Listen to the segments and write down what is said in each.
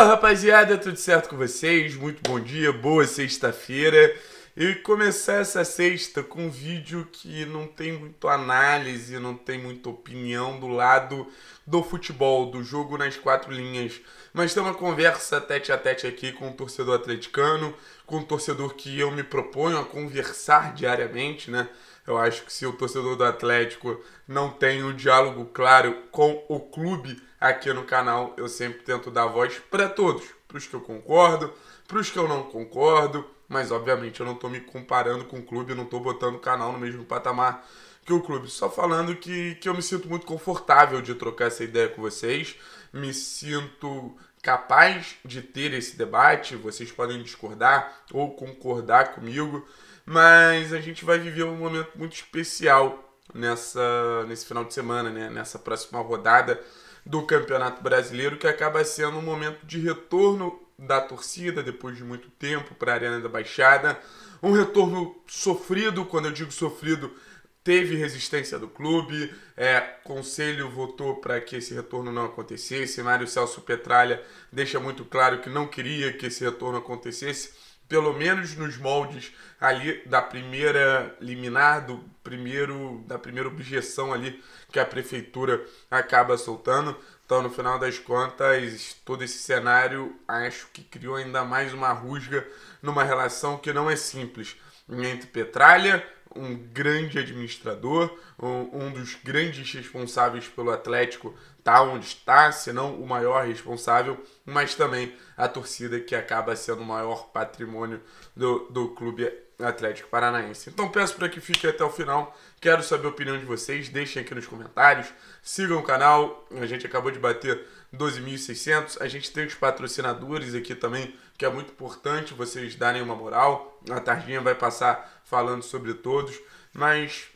Fala rapaziada, tudo certo com vocês? Muito bom dia, boa sexta-feira. E começar essa sexta com um vídeo que não tem muito análise, não tem muita opinião do lado do futebol, do jogo nas quatro linhas. Mas tem uma conversa tete a tete aqui com o um torcedor atleticano, com um torcedor que eu me proponho a conversar diariamente, né? Eu acho que se o torcedor do Atlético não tem um diálogo claro com o clube, Aqui no canal eu sempre tento dar voz para todos, para os que eu concordo, para os que eu não concordo, mas obviamente eu não estou me comparando com o clube, não estou botando o canal no mesmo patamar que o clube. Só falando que, que eu me sinto muito confortável de trocar essa ideia com vocês, me sinto capaz de ter esse debate, vocês podem discordar ou concordar comigo, mas a gente vai viver um momento muito especial nessa nesse final de semana, né? nessa próxima rodada do Campeonato Brasileiro, que acaba sendo um momento de retorno da torcida depois de muito tempo para a Arena da Baixada. Um retorno sofrido, quando eu digo sofrido, teve resistência do clube, é, conselho votou para que esse retorno não acontecesse, Mário Celso Petralha deixa muito claro que não queria que esse retorno acontecesse pelo menos nos moldes ali da primeira liminar, do primeiro, da primeira objeção ali que a prefeitura acaba soltando. Então, no final das contas, todo esse cenário acho que criou ainda mais uma rusga numa relação que não é simples entre Petralha, um grande administrador, um, um dos grandes responsáveis pelo Atlético está onde está, se não o maior responsável, mas também a torcida que acaba sendo o maior patrimônio do, do clube Atlético Paranaense. Então peço para que fique até o final. Quero saber a opinião de vocês. Deixem aqui nos comentários. Sigam o canal. A gente acabou de bater 12.600. A gente tem os patrocinadores aqui também, que é muito importante vocês darem uma moral. A Tardinha vai passar falando sobre todos. Mas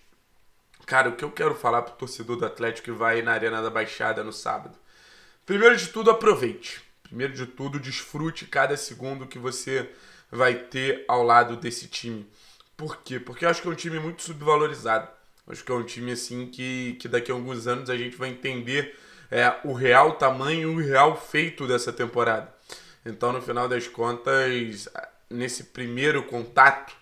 Cara, o que eu quero falar pro torcedor do Atlético que vai na Arena da Baixada no sábado? Primeiro de tudo, aproveite. Primeiro de tudo, desfrute cada segundo que você vai ter ao lado desse time. Por quê? Porque eu acho que é um time muito subvalorizado. acho que é um time assim que, que daqui a alguns anos a gente vai entender é, o real tamanho e o real feito dessa temporada. Então, no final das contas, nesse primeiro contato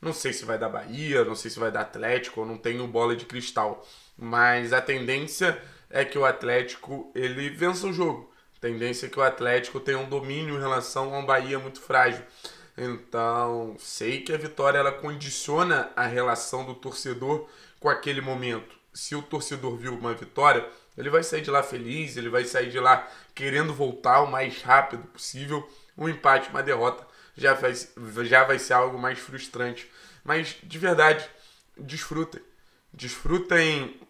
não sei se vai dar Bahia, não sei se vai dar Atlético, eu não tenho bola de cristal. Mas a tendência é que o Atlético ele vença o jogo. A tendência é que o Atlético tenha um domínio em relação a um Bahia muito frágil. Então, sei que a vitória ela condiciona a relação do torcedor com aquele momento. Se o torcedor viu uma vitória, ele vai sair de lá feliz, ele vai sair de lá querendo voltar o mais rápido possível. Um empate, uma derrota já vai, já vai ser algo mais frustrante. Mas, de verdade, desfrutem. Desfrutem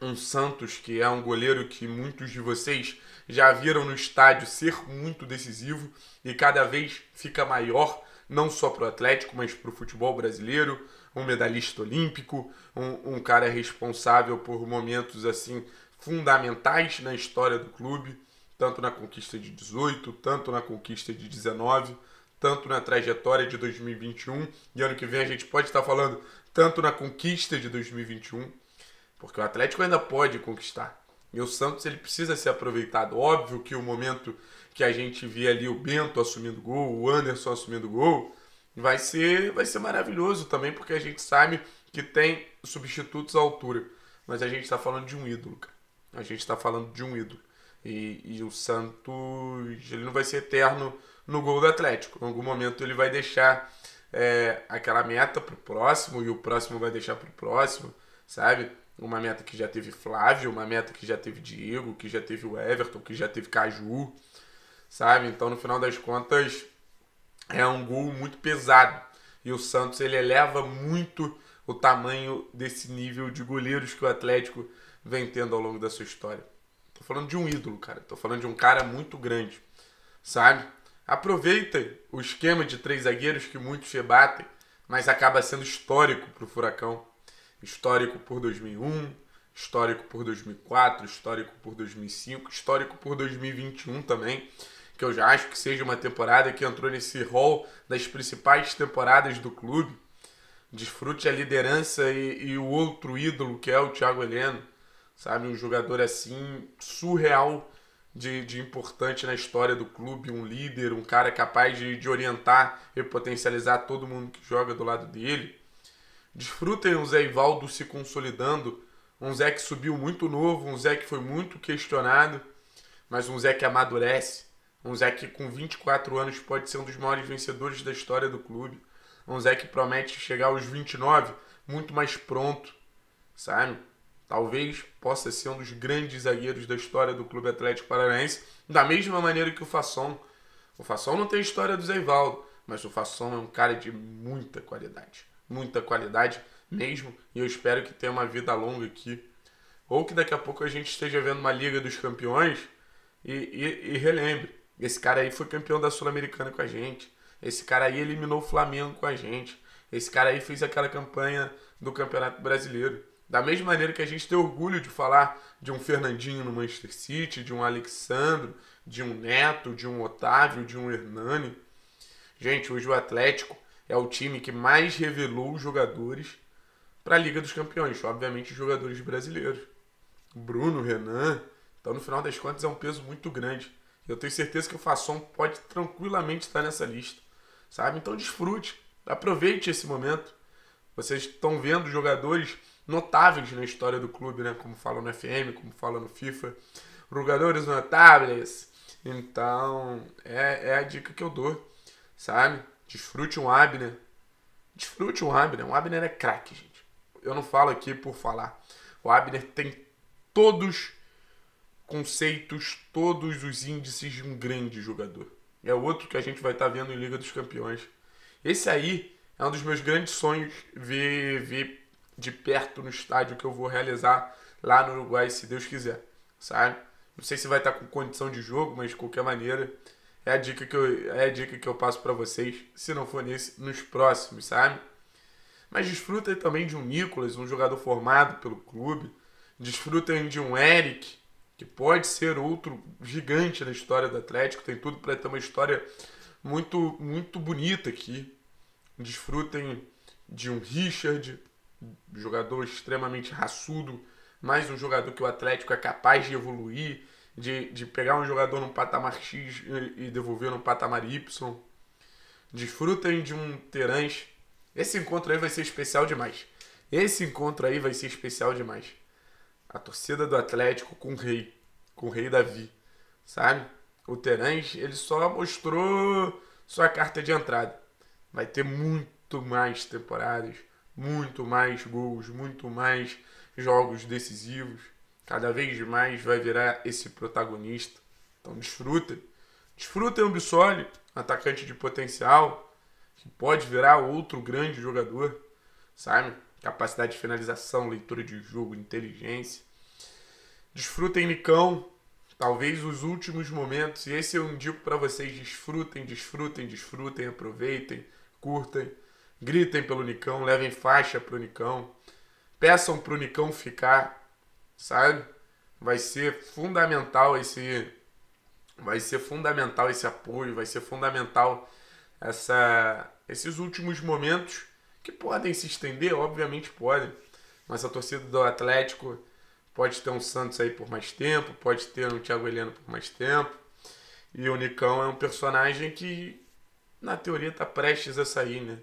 um Santos, que é um goleiro que muitos de vocês já viram no estádio ser muito decisivo e cada vez fica maior, não só para o Atlético, mas para o futebol brasileiro. Um medalhista olímpico, um, um cara responsável por momentos assim fundamentais na história do clube, tanto na conquista de 18, tanto na conquista de 19 tanto na trajetória de 2021 e ano que vem a gente pode estar falando tanto na conquista de 2021, porque o Atlético ainda pode conquistar. E o Santos ele precisa ser aproveitado. Óbvio que o momento que a gente vê ali o Bento assumindo gol, o Anderson assumindo gol, vai ser vai ser maravilhoso também, porque a gente sabe que tem substitutos à altura. Mas a gente está falando de um ídolo, cara. A gente está falando de um ídolo. E, e o Santos ele não vai ser eterno no gol do Atlético. Em algum momento ele vai deixar é, aquela meta pro próximo e o próximo vai deixar pro próximo, sabe? Uma meta que já teve Flávio, uma meta que já teve Diego, que já teve o Everton, que já teve Caju, sabe? Então no final das contas é um gol muito pesado e o Santos ele eleva muito o tamanho desse nível de goleiros que o Atlético vem tendo ao longo da sua história. Tô falando de um ídolo, cara. Tô falando de um cara muito grande, sabe? aproveitem o esquema de três zagueiros que muitos rebatem, mas acaba sendo histórico para o Furacão. Histórico por 2001, histórico por 2004, histórico por 2005, histórico por 2021 também, que eu já acho que seja uma temporada que entrou nesse rol das principais temporadas do clube. Desfrute a liderança e, e o outro ídolo que é o Thiago Heleno, sabe? Um jogador assim surreal de, de importante na história do clube, um líder, um cara capaz de, de orientar e potencializar todo mundo que joga do lado dele. Desfrutem o Zé Ivaldo se consolidando, um Zé que subiu muito novo, um Zé que foi muito questionado, mas um Zé que amadurece, um Zé que com 24 anos pode ser um dos maiores vencedores da história do clube, um Zé que promete chegar aos 29 muito mais pronto, sabe? Talvez possa ser um dos grandes zagueiros da história do Clube Atlético Paranaense, da mesma maneira que o Fasson. O Fasson não tem a história do Zeivaldo, mas o Fasson é um cara de muita qualidade. Muita qualidade mesmo, e eu espero que tenha uma vida longa aqui. Ou que daqui a pouco a gente esteja vendo uma Liga dos Campeões e, e, e relembre. Esse cara aí foi campeão da Sul-Americana com a gente. Esse cara aí eliminou o Flamengo com a gente. Esse cara aí fez aquela campanha do Campeonato Brasileiro. Da mesma maneira que a gente tem orgulho de falar de um Fernandinho no Manchester City, de um Alexandro, de um Neto, de um Otávio, de um Hernani. Gente, hoje o Atlético é o time que mais revelou jogadores para a Liga dos Campeões. Obviamente, jogadores brasileiros. Bruno, Renan. Então, no final das contas, é um peso muito grande. Eu tenho certeza que o Fasson pode tranquilamente estar nessa lista, sabe? Então, desfrute, aproveite esse momento. Vocês estão vendo jogadores notáveis na história do clube, né? Como fala no FM, como fala no FIFA. Jogadores notáveis. Então, é, é a dica que eu dou, sabe? Desfrute um Abner. Desfrute um Abner. Um Abner é craque, gente. Eu não falo aqui por falar. O Abner tem todos conceitos, todos os índices de um grande jogador. É outro que a gente vai estar tá vendo em Liga dos Campeões. Esse aí é um dos meus grandes sonhos ver, ver de perto no estádio que eu vou realizar lá no Uruguai, se Deus quiser, sabe? Não sei se vai estar tá com condição de jogo, mas de qualquer maneira, é a dica que eu, é a dica que eu passo para vocês, se não for nesse, nos próximos, sabe? Mas desfrutem também de um Nicolas, um jogador formado pelo clube. Desfrutem de um Eric, que pode ser outro gigante na história do Atlético, tem tudo para ter uma história muito muito bonita aqui, desfrutem de um Richard, jogador extremamente raçudo, mais um jogador que o Atlético é capaz de evoluir, de, de pegar um jogador num patamar X e, devolver num patamar Y. Desfrutem de um Terãs. Esse encontro aí vai ser especial demais. Esse encontro aí vai ser especial demais. A torcida do Atlético com o rei, com o rei Davi, sabe? O Terãs, ele só mostrou sua carta de entrada vai ter muito mais temporadas, muito mais gols, muito mais jogos decisivos. Cada vez mais vai virar esse protagonista. Então desfrutem. Desfrutem o Bissoli, atacante de potencial, que pode virar outro grande jogador, sabe? Capacidade de finalização, leitura de jogo, inteligência. Desfrutem Nicão, talvez os últimos momentos, e esse eu indico para vocês, desfrutem, desfrutem, desfrutem, aproveitem curtem, gritem pelo Nicão, levem faixa pro Nicão, peçam pro Nicão ficar, sabe? Vai ser fundamental esse vai ser fundamental esse apoio, vai ser fundamental essa esses últimos momentos que podem se estender, obviamente podem, mas a torcida do Atlético pode ter um Santos aí por mais tempo, pode ter um Thiago Heleno por mais tempo. E o Nicão é um personagem que na teoria está prestes a sair, né?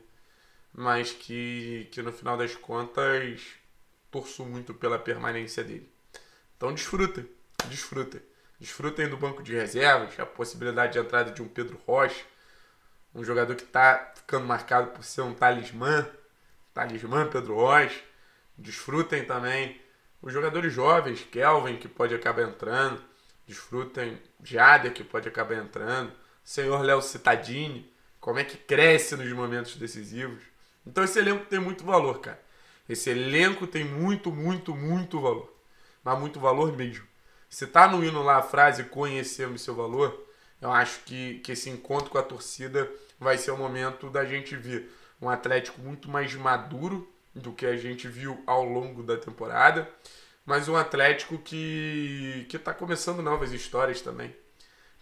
Mas que, que no final das contas torço muito pela permanência dele. Então desfruta, desfruta. Desfrutem do banco de reservas, a possibilidade de entrada de um Pedro Rocha, um jogador que está ficando marcado por ser um talismã, talismã Pedro Rocha. Desfrutem também os jogadores jovens, Kelvin, que pode acabar entrando. Desfrutem Jader, que pode acabar entrando. Senhor Léo Citadini, como é que cresce nos momentos decisivos. Então esse elenco tem muito valor, cara. Esse elenco tem muito, muito, muito valor. Mas muito valor mesmo. Você tá no hino lá a frase conhecemos seu valor, eu acho que, que esse encontro com a torcida vai ser o momento da gente ver um Atlético muito mais maduro do que a gente viu ao longo da temporada, mas um Atlético que que tá começando novas histórias também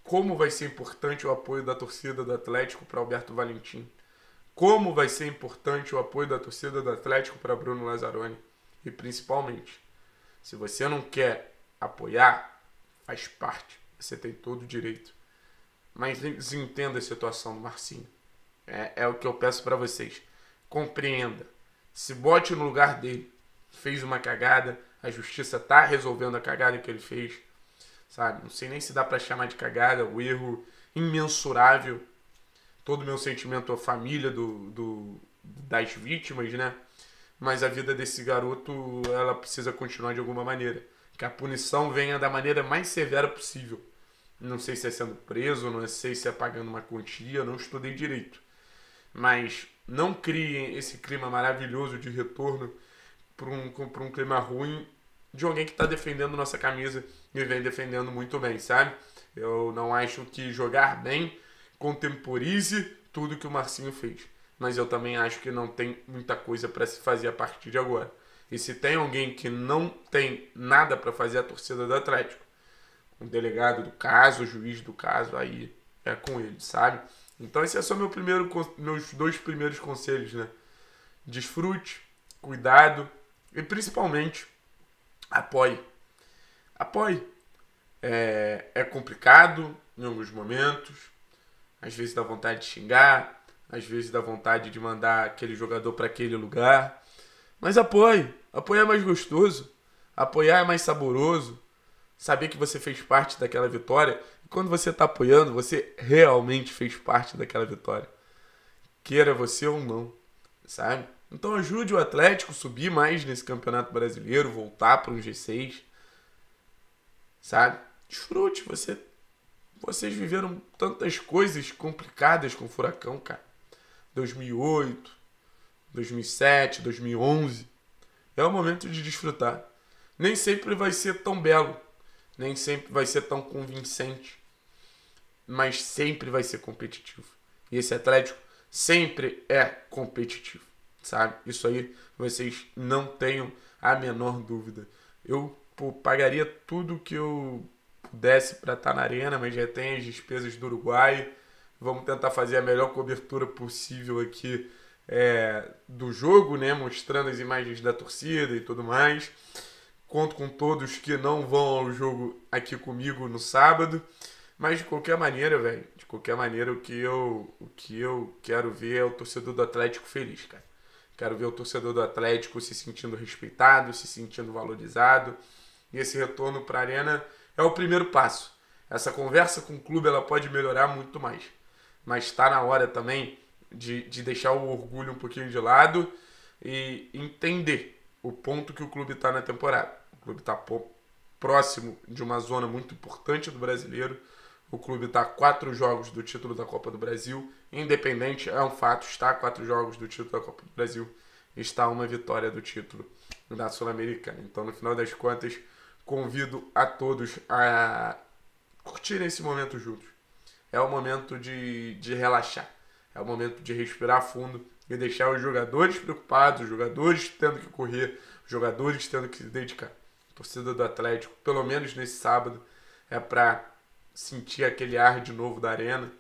como vai ser importante o apoio da torcida do Atlético para Alberto Valentim. Como vai ser importante o apoio da torcida do Atlético para Bruno Lazzaroni. E principalmente, se você não quer apoiar, faz parte. Você tem todo o direito. Mas entenda a situação do Marcinho. É, é o que eu peço para vocês. Compreenda. Se bote no lugar dele. Fez uma cagada. A justiça está resolvendo a cagada que ele fez sabe? Não sei nem se dá para chamar de cagada, o erro imensurável. Todo o meu sentimento à família do, do, das vítimas, né? Mas a vida desse garoto, ela precisa continuar de alguma maneira. Que a punição venha da maneira mais severa possível. Não sei se é sendo preso, não sei se é pagando uma quantia, não estudei direito. Mas não criem esse clima maravilhoso de retorno para um, um clima ruim de alguém que está defendendo nossa camisa e vem defendendo muito bem, sabe? Eu não acho que jogar bem contemporize tudo que o Marcinho fez, mas eu também acho que não tem muita coisa para se fazer a partir de agora. E se tem alguém que não tem nada para fazer a torcida do Atlético, o delegado do caso, o juiz do caso, aí é com ele, sabe? Então esse é só meu primeiro, meus dois primeiros conselhos, né? Desfrute, cuidado e principalmente Apoie. Apoie. É, é complicado em alguns momentos. Às vezes dá vontade de xingar, às vezes dá vontade de mandar aquele jogador para aquele lugar. Mas apoie. Apoiar é mais gostoso. Apoiar é mais saboroso. Saber que você fez parte daquela vitória. E quando você está apoiando, você realmente fez parte daquela vitória. Queira você ou não, sabe? Então ajude o Atlético a subir mais nesse Campeonato Brasileiro, voltar para um G6. Sabe? Desfrute, você vocês viveram tantas coisas complicadas com o furacão, cara. 2008, 2007, 2011. É o momento de desfrutar. Nem sempre vai ser tão belo, nem sempre vai ser tão convincente, mas sempre vai ser competitivo. E esse Atlético sempre é competitivo sabe? Isso aí vocês não tenham a menor dúvida. Eu pô, pagaria tudo que eu pudesse para estar tá na arena, mas já tem as despesas do Uruguai. Vamos tentar fazer a melhor cobertura possível aqui é, do jogo, né? Mostrando as imagens da torcida e tudo mais. Conto com todos que não vão ao jogo aqui comigo no sábado. Mas de qualquer maneira, velho, de qualquer maneira, o que eu, o que eu quero ver é o torcedor do Atlético feliz, cara. Quero ver o torcedor do Atlético se sentindo respeitado, se sentindo valorizado. E esse retorno para a Arena é o primeiro passo. Essa conversa com o clube ela pode melhorar muito mais. Mas está na hora também de, de deixar o orgulho um pouquinho de lado e entender o ponto que o clube está na temporada. O clube está próximo de uma zona muito importante do brasileiro. O clube está quatro jogos do título da Copa do Brasil Independente, é um fato, está a quatro jogos do título da Copa do Brasil, está uma vitória do título da Sul-Americana. Então, no final das contas, convido a todos a curtirem esse momento juntos. É o momento de, de relaxar, é o momento de respirar fundo e deixar os jogadores preocupados, os jogadores tendo que correr, os jogadores tendo que se dedicar. A torcida do Atlético, pelo menos nesse sábado, é para sentir aquele ar de novo da arena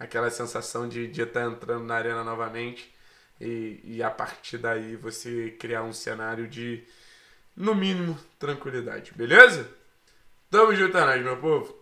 aquela sensação de estar de tá entrando na arena novamente e, e a partir daí você criar um cenário de, no mínimo, tranquilidade, beleza? Tamo junto, é nós, meu povo!